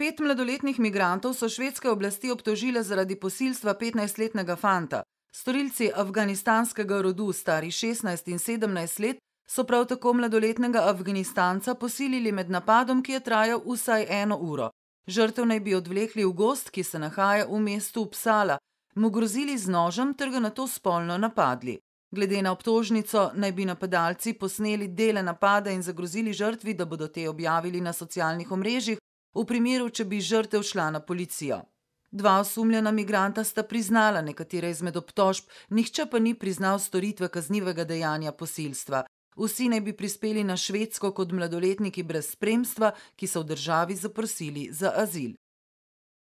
Pet mladoletnih migrantov so švedske oblasti obtožile zaradi posilstva 15-letnega fanta. Storilci afganistanskega rodu, stari 16 in 17 let, so prav tako mladoletnega Afganistanca posilili med napadom, ki je trajal vsaj eno uro. Žrtev naj bi odvlekli v gost, ki se nahaja v mestu Psala, mu grozili z nožem ter ga na to spolno napadli. Glede na obtožnico, naj bi napadalci posneli dele napada in zagrozili žrtvi, da bodo te objavili na socialnih omrežjih, v primeru, če bi žrtev šla na policijo. Dva osumljena migranta sta priznala nekatere izmed obtožb, nihče pa ni priznal storitve kaznivega dejanja posilstva. Vsi naj bi prispeli na Švedsko kot mladoletniki brez spremstva, ki so v državi zaprosili za azil.